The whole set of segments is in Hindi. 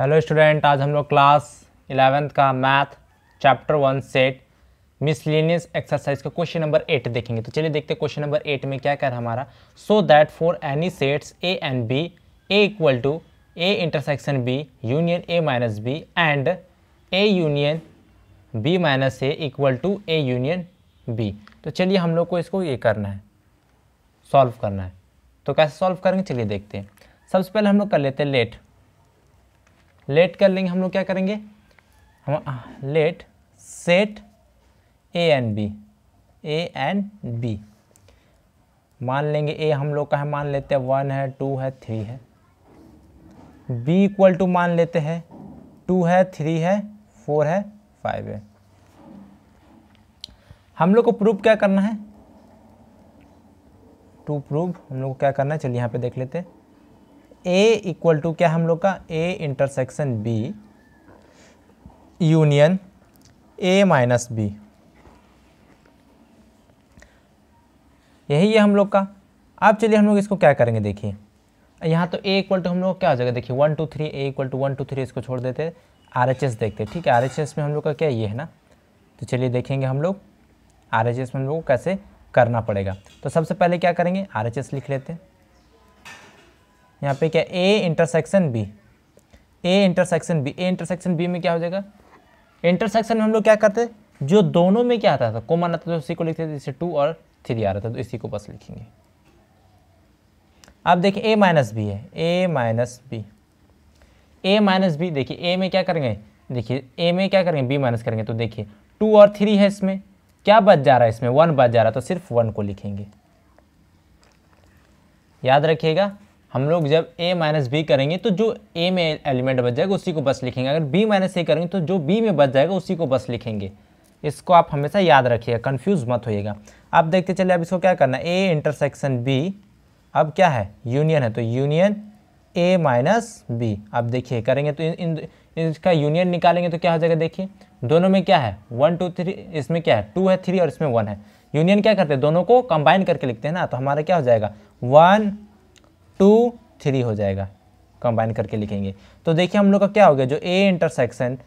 हेलो स्टूडेंट आज हम लोग क्लास इलेवेंथ का math chapter one set miscellaneous exercise का क्वेश्चन नंबर एट देखेंगे तो चलिए देखते हैं क्वेश्चन नंबर एट में क्या कर हमारा so that for any sets A and B A equal to A intersection B union A minus B and A union B minus A equal to A union B तो चलिए हम लोग को इसको ये करना है सॉल्व करना है तो कैसे सॉल्व करेंगे चलिए देखते हैं सबसे पहले हम लोग कर लेते हैं लेट लेट कर लेंगे हम लोग क्या करेंगे हम let set A and B A and B मान लेंगे ए हम लोग का है मान लेते हैं वन है टू है थ्री है बी इक्वल टू मान लेते हैं टू है थ्री है फोर है फाइव है हम लोग को प्रूफ क्या करना है टू प्रूफ हम लोग को क्या करना है चलिए यहाँ पे देख लेते हैं ए इक्वल टू क्या हम लोग का A intersection B union A minus B यही है हम लोग का अब चलिए हम लोग इसको क्या करेंगे देखिए यहाँ तो ए इक्वल टू हम लोग क्या हो जाएगा देखिए one two three A equal to one two three इसको छोड़ देते आर एच एस देखते ठीक है आर एच एस में हम लोग का क्या ये है ना तो चलिए देखेंगे हम लोग आर एच एस में हम लोग को कैसे करना पड़ेगा तो सबसे पहले क्या करेंगे आर एच एस लिख लेते हैं यहाँ पे क्या A intersection B A intersection B A intersection B में क्या हो जाएगा इंटरसेक्शन में हम लोग क्या करते जो दोनों में क्या आता था कॉमन आता था तो उसी को लिखते थे जैसे टू और थ्री आ रहा था तो इसी को बस लिखेंगे अब देखिए ए माइनस बी है A minus B A minus B देखिए ए में क्या करेंगे देखिए ए में क्या करेंगे बी माइनस करेंगे तो देखिए टू और थ्री है इसमें क्या बच जा रहा है इसमें वन बच जा रहा है तो सिर्फ वन को लिखेंगे याद रखिएगा हम लोग जब a माइनस बी करेंगे तो जो a में एलिमेंट बच जाएगा उसी को बस लिखेंगे अगर b माइनस ए करेंगे तो जो b में बच जाएगा उसी को बस लिखेंगे इसको आप हमेशा याद रखिएगा कन्फ्यूज़ मत होइएगा आप देखते चलिए अब इसको क्या करना है ए इंटरसेक्शन बी अब क्या है यूनियन है तो यूनियन ए माइनस बी आप देखिए करेंगे तो इन, इन इसका यूनियन निकालेंगे तो क्या हो जाएगा देखिए दोनों में क्या है वन टू थ्री इसमें क्या है टू है थ्री और इसमें वन है यूनियन क्या करते हैं दोनों को कंबाइन करके लिखते हैं ना तो हमारा क्या हो जाएगा वन टू थ्री हो जाएगा कंबाइन करके लिखेंगे तो देखिए हम लोग का क्या हो गया जो ए इंटरसेक्शन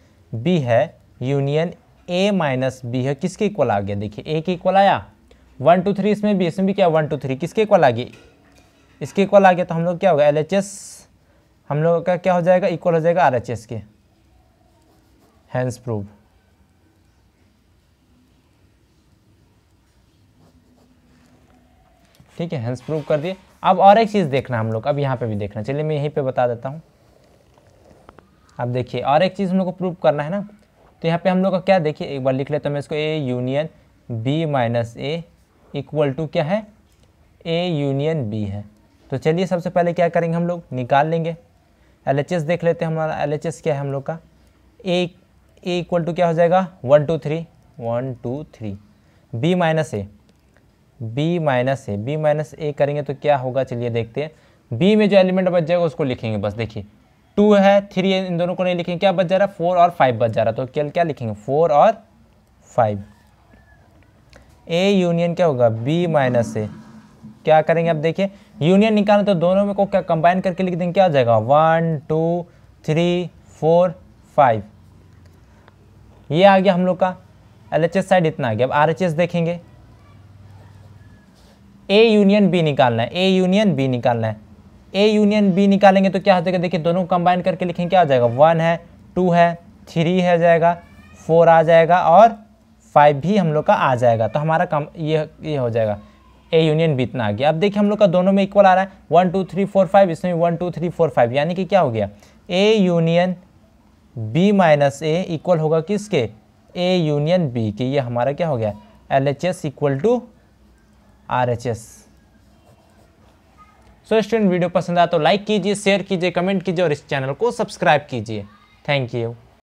बी है यूनियन ए माइनस बी है किसके इक्वल आ गया देखिए ए के इक्वल आया वन टू थ्री इसमें भी इसमें भी क्या वन टू थ्री किसके इक्वल आ गई इसके इक्वल आ गया तो हम लोग क्या होगा एल एच एस हम लोग का क्या हो जाएगा इक्वल हो जाएगा आर एच एस के हैंस प्रूव ठीक है हैंस प्रूव कर दिए अब और एक चीज़ देखना हम लोग अब यहाँ पे भी देखना चलिए मैं यहीं पे बता देता हूँ अब देखिए और एक चीज़ हम लोग को प्रूव करना है ना तो यहाँ पे हम लोग का क्या देखिए एक बार लिख लेता हूँ मैं इसको A union B minus A equal to क्या है ए यूनियन बी है तो चलिए सबसे पहले क्या करेंगे हम लोग निकाल लेंगे एल देख लेते हैं हमारा एल क्या है हम लोग का ए ए इक्वल टू क्या हो जाएगा one two three one two three B minus A B minus A B minus A करेंगे तो क्या होगा चलिए देखते हैं बी में जो एलिमेंट बच जाएगा उसको लिखेंगे बस देखिए टू है थ्री है इन दोनों को नहीं लिखेंगे क्या बच जा रहा है फोर और फाइव बच जा रहा तो क्या क्या लिखेंगे फोर और फाइव ए यूनियन क्या होगा बी माइनस ए क्या करेंगे अब देखिए यूनियन निकालने तो दोनों में को क्या कंबाइन करके लिख देंगे क्या आ जाएगा one two three four five ये आ गया हम लोग का एल एच एस साइड इतना आ गया अब आर एच एस देखेंगे ए यूनियन बी निकालना है ए यूनियन बी निकालना है ए यूनियन बी निकालेंगे तो क्या हो जाएगा देखिए दोनों कंबाइन करके लिखेंगे क्या हो जाएगा वन है टू है थ्री है जाएगा फोर आ जाएगा और फाइव भी हम लोग का आ जाएगा तो हमारा कम ये ये हो जाएगा ए यूनियन बी इतना आ गया अब देखिए हम लोग का दोनों में इक्वल आ रहा है one two three four five इसमें one two three four five यानी कि क्या हो गया A union B minus A equal होगा किसके ए यूनियन बी के ये हमारा क्या हो गया L H S equal to R H S so student video पसंद आया तो लाइक कीजिए शेयर कीजिए कमेंट कीजिए और इस चैनल को सब्सक्राइब कीजिए थैंक यू